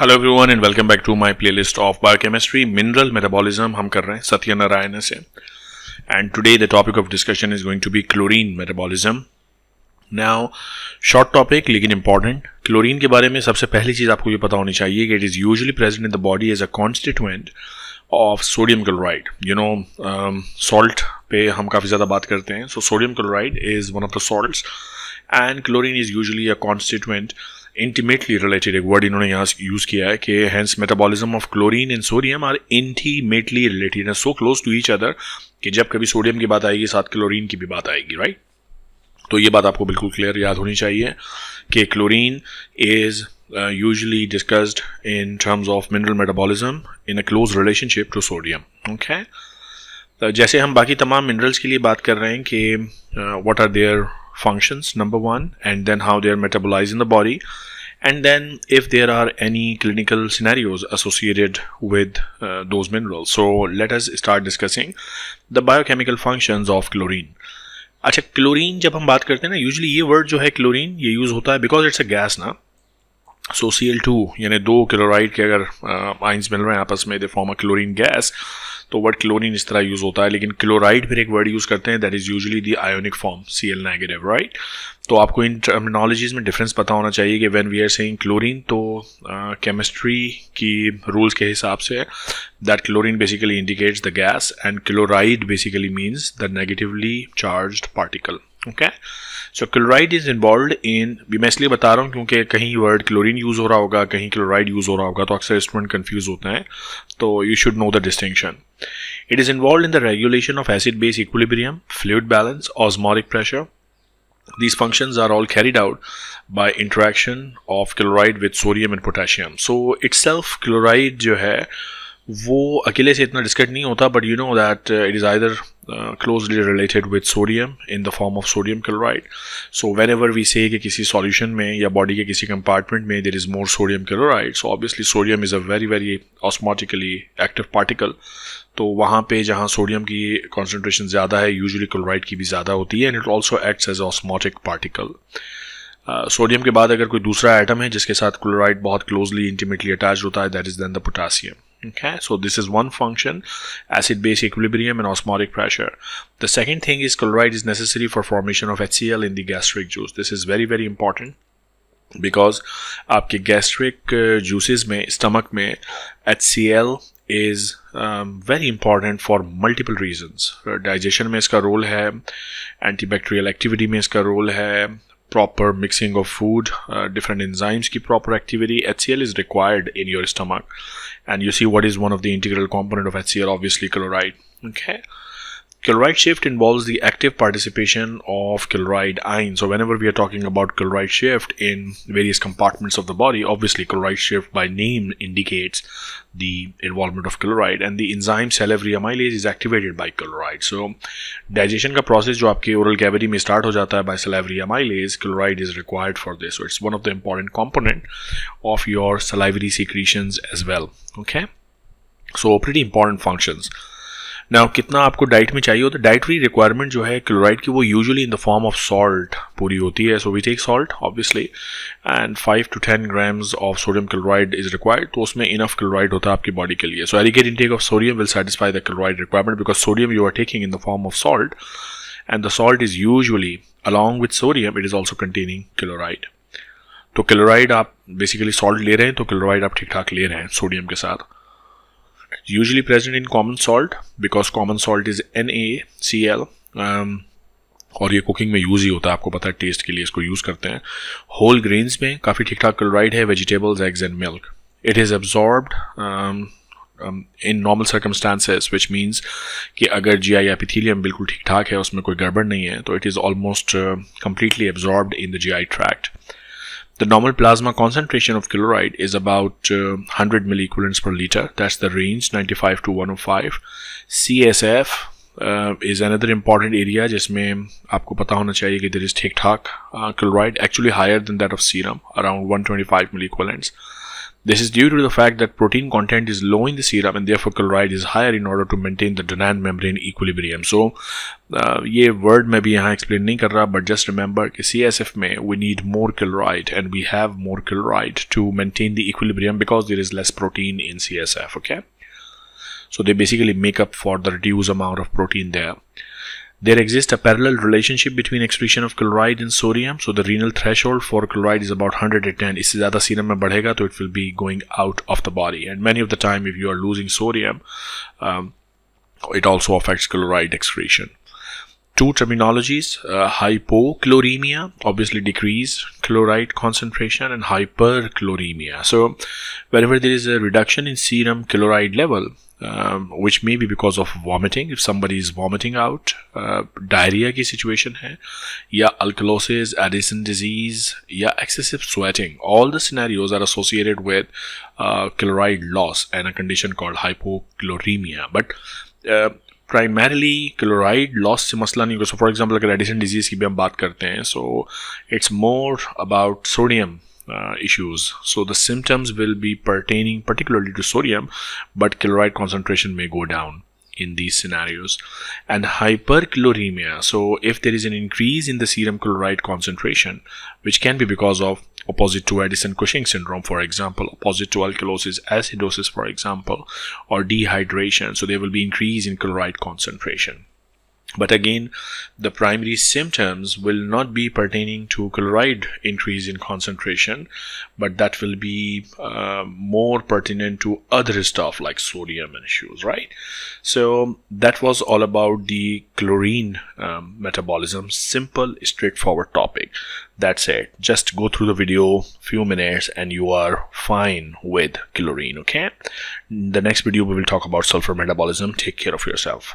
Hello everyone and welcome back to my playlist of biochemistry mineral metabolism हम कर रहे हैं सत्य नारायण से and today the topic of discussion is going to be chlorine metabolism now short topic लेकिन important chlorine के बारे में सबसे पहली चीज़ आपको ये पता होनी चाहिए कि it is usually present in the body as a constituent of sodium chloride you know salt पे हम काफ़ी ज़्यादा बात करते हैं so sodium chloride is one of the salt and chlorine is usually a constituent intimately related एक word इन्होंने यहाँ यूज़ किया है कि hence metabolism of chlorine and sodium are intimately related so close to each other कि जब कभी sodium की बात आएगी साथ क्लोरीन की भी बात आएगी राइट तो ये बात आपको बिल्कुल क्लियर याद होनी चाहिए कि chlorine is usually discussed in terms of mineral metabolism in a close relationship to sodium okay जैसे हम बाकी तमाम मिनरल्स के लिए बात कर रहे हैं कि what are there functions number one and then how they are metabolized in the body and then if there are any clinical scenarios associated with uh, those minerals so let us start discussing the biochemical functions of chlorine अच्छा chlorine जब हम बात करते हैं ना usually ये word जो है क्लोरीन ये यूज़ होता है बिकॉज इट्स अ गैस ना सो सी एल टू यानी दो क्लोराइड के अगर आइंस मिल रहे हैं आपस में they form a chlorine gas तो वर्ड क्लोरीन इस तरह यूज़ होता है लेकिन क्लोराइड फिर एक वर्ड यूज़ करते हैं that is usually the ionic form C L negative right तो आपको इन टर्मिनोलॉजीज़ में डिफरेंस पता होना चाहिए कि when we are saying chlorine तो केमिस्ट्री uh, की रूल्स के हिसाब से that chlorine basically indicates the gas and chloride basically means the negatively charge particle ठीक है so chloride is involve in मैं इसलिए बता रहा हूँ क्योंकि कहीं वर्ड क्लोरीन यूज़ हो रहा होगा कहीं क्लोराइड यूज़ हो रहा होगा तो अक्सर स्टूडेंट कन्फ्यूज होते हैं तो you should know the distinction it is involve in the regulation of acid base equilibrium fluid balance osmotic pressure these functions are all carried out by interaction of chloride with sodium and potassium so itself chloride जो है वो अकेले से इतना discussed नहीं होता but you know that it is either closely related with sodium in the form of sodium chloride so whenever we say किसी solution में या बॉडी के किसी कंपार्टमेंट में there is more sodium chloride so obviously sodium is a very very osmotically active particle तो वहाँ पे जहाँ सोडियम की कॉन्सेंट्रेशन ज़्यादा है यूजली क्लोराइड की भी ज़्यादा होती है and it also acts as osmotic particle sodium के बाद अगर कोई दूसरा आइटम है जिसके साथ क्लोराइड बहुत क्लोजली इंटीमेटली अटैच होता है that is then the potassium okay so this is one function acid base equilibrium and osmotic pressure the second thing is chloride is necessary for formation of HCl in the gastric juice this is very very important because आपके gastric uh, juices may stomach may HCl is um, very important for multiple reasons uh, digestion में इसका role, है antibacterial activity में इसका role, है proper mixing of food, uh, different enzymes ki proper activity. HCl is required in your stomach. And you see what is one of the integral component of HCl, obviously chloride. Okay. Kilroyd shift involves the active participation of chloride ions. So whenever we are talking about Kilroyd shift in various compartments of the body, obviously Kilroyd shift by name indicates the involvement of chloride and the enzyme salivary amylase is activated by chloride. So digestion ka process jo aapke oral cavity may start ho jata by salivary amylase, Chloride is required for this. So it's one of the important component of your salivary secretions as well. Okay. So pretty important functions. ना कितना आपको diet में चाहिए हो तो dietary requirement जो है chloride की वो usually in the form of salt पूरी होती है so we take salt obviously and five to ten grams of sodium chloride is required तो उसमें इनफ क्लोराइड होता है आपकी बॉडी के लिए so adequate intake of sodium will satisfy the chloride requirement because sodium you are taking in the form of salt and the salt is usually along with sodium it is also containing chloride तो chloride आप basically salt ले रहे हैं तो chloride आप ठीक ठाक ले रहे हैं सोडियम के साथ usually present in common salt because common salt is NaCl um, और ये कुकिंग में यूज़ ही होता है आपको पता है टेस्ट के लिए इसको यूज़ करते हैं होल ग्रेन्स में काफ़ी ठीक ठाक क्लोराइड है vegetables eggs and milk it is absorbed in normal circumstances which means कि अगर जी आई एपिथीलियम बिल्कुल ठीक ठाक है उसमें कोई गड़बड़ नहीं है तो it is almost completely absorbed in the G I tract The normal plasma concentration of chloride is about 100 uh, milliequivalents per liter. That's the range 95 to 105. CSF uh, is another important area. Just may aapko pata hona chahiye ki there is thick thak uh, chloride actually higher than that of serum around 125 milliequivalents. This is due to the fact that protein content is low in the serum and therefore chloride is higher in order to maintain the donand membrane equilibrium. So, this uh, word may be explain but just remember that CSF may we need more chloride and we have more chloride to maintain the equilibrium because there is less protein in CSF. Okay, so they basically make up for the reduced amount of protein there. There exists a parallel relationship between excretion of chloride and sodium. So the renal threshold for chloride is about 110. If zyada serum mein badhega, it will be going out of the body. And many of the time, if you are losing sodium, um, it also affects chloride excretion. Two terminologies, uh, hypochloremia, obviously decrease chloride concentration and hyperchloremia. So wherever there is a reduction in serum chloride level, um, which may be because of vomiting if somebody is vomiting out uh, diarrhea ki situation hai ya alkalosis Addison disease ya excessive sweating all the scenarios are associated with uh, chloride loss and a condition called hypochloremia but uh, primarily chloride loss से मसला नहीं होगा so for example अगर Addison disease की भी हम बात करते हैं so it's more about sodium Uh, issues. So the symptoms will be pertaining particularly to sodium, but chloride concentration may go down in these scenarios and hyperchloremia so if there is an increase in the serum chloride concentration which can be because of opposite to addison cushing syndrome for example opposite to alkalosis acidosis for example or dehydration so there will be increase in chloride concentration but again, the primary symptoms will not be pertaining to chloride increase in concentration, but that will be uh, more pertinent to other stuff like sodium and issues, right? So that was all about the chlorine um, metabolism. Simple, straightforward topic. That's it. Just go through the video, few minutes, and you are fine with chlorine, okay? the next video, we will talk about sulfur metabolism. Take care of yourself.